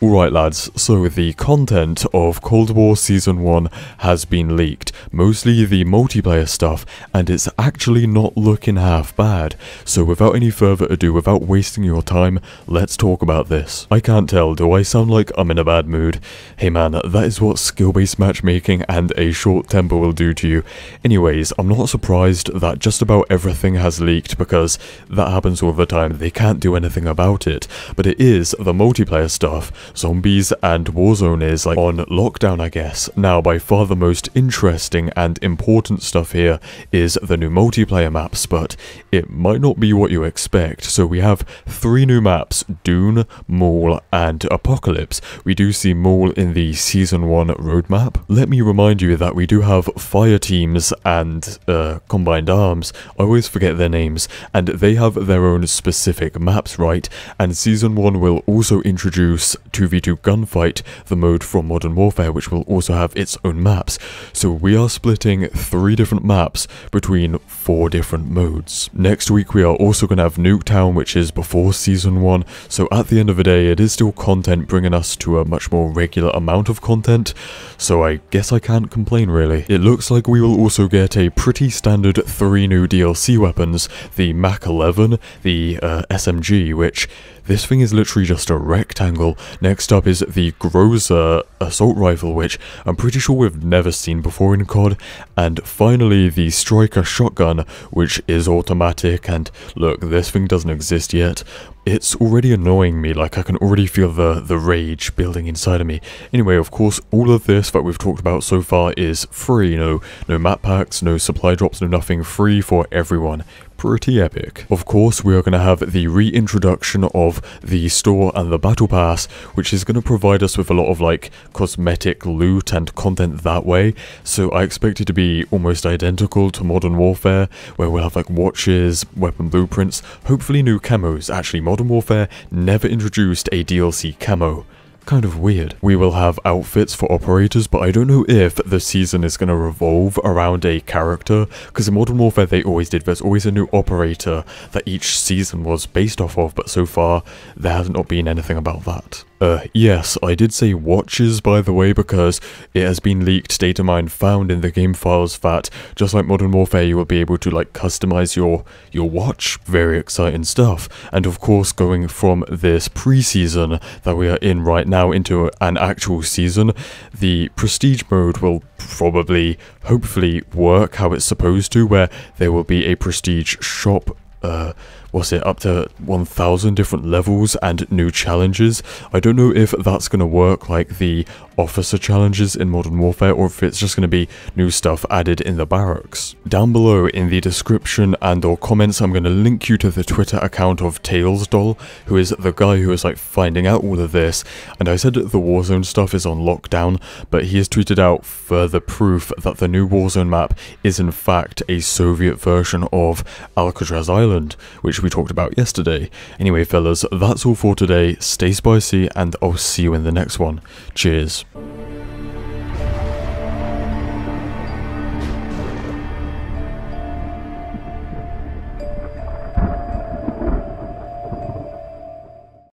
Alright lads, so the content of Cold War Season 1 has been leaked, mostly the multiplayer stuff, and it's actually not looking half bad. So without any further ado, without wasting your time, let's talk about this. I can't tell, do I sound like I'm in a bad mood? Hey man, that is what skill-based matchmaking and a short temper will do to you. Anyways, I'm not surprised that just about everything has leaked because that happens all the time, they can't do anything about it. But it is the multiplayer stuff Zombies and Warzone is like on lockdown, I guess. Now, by far the most interesting and important stuff here is the new multiplayer maps, but it might not be what you expect. So we have three new maps, Dune, Maul, and Apocalypse. We do see Maul in the Season 1 roadmap. Let me remind you that we do have fire teams and uh, combined arms. I always forget their names. And they have their own specific maps, right? And Season 1 will also introduce 2v2 gunfight, the mode from Modern Warfare, which will also have its own maps. So we are splitting three different maps between four different modes. Next week we are also going to have Nuketown which is before season 1 so at the end of the day it is still content bringing us to a much more regular amount of content so I guess I can't complain really. It looks like we will also get a pretty standard three new DLC weapons, the Mac 11, the uh, SMG which this thing is literally just a rectangle. Next up is the Groza assault rifle, which I'm pretty sure we've never seen before in COD. And finally, the Striker shotgun, which is automatic and look this thing doesn't exist yet it's already annoying me, like I can already feel the, the rage building inside of me. Anyway, of course, all of this that we've talked about so far is free, no, no map packs, no supply drops, no nothing, free for everyone. Pretty epic. Of course, we are going to have the reintroduction of the store and the battle pass, which is going to provide us with a lot of like cosmetic loot and content that way. So I expect it to be almost identical to Modern Warfare, where we'll have like watches, weapon blueprints, hopefully new camos, actually modern Modern Warfare never introduced a DLC camo. Kind of weird. We will have outfits for operators, but I don't know if the season is going to revolve around a character, because in Modern Warfare they always did, there's always a new operator that each season was based off of, but so far there has not been anything about that. Uh, yes, I did say watches, by the way, because it has been leaked data mine found in the game files that, just like Modern Warfare, you will be able to, like, customize your, your watch. Very exciting stuff. And of course, going from this preseason that we are in right now into an actual season, the Prestige mode will probably, hopefully, work how it's supposed to, where there will be a Prestige shop uh, was it up to 1000 different levels and new challenges i don't know if that's going to work like the officer challenges in modern warfare or if it's just going to be new stuff added in the barracks down below in the description and or comments i'm going to link you to the twitter account of tails doll who is the guy who is like finding out all of this and i said the warzone stuff is on lockdown but he has tweeted out further proof that the new warzone map is in fact a soviet version of alcatraz island which which we talked about yesterday. Anyway, fellas, that's all for today. Stay spicy, and I'll see you in the next one. Cheers.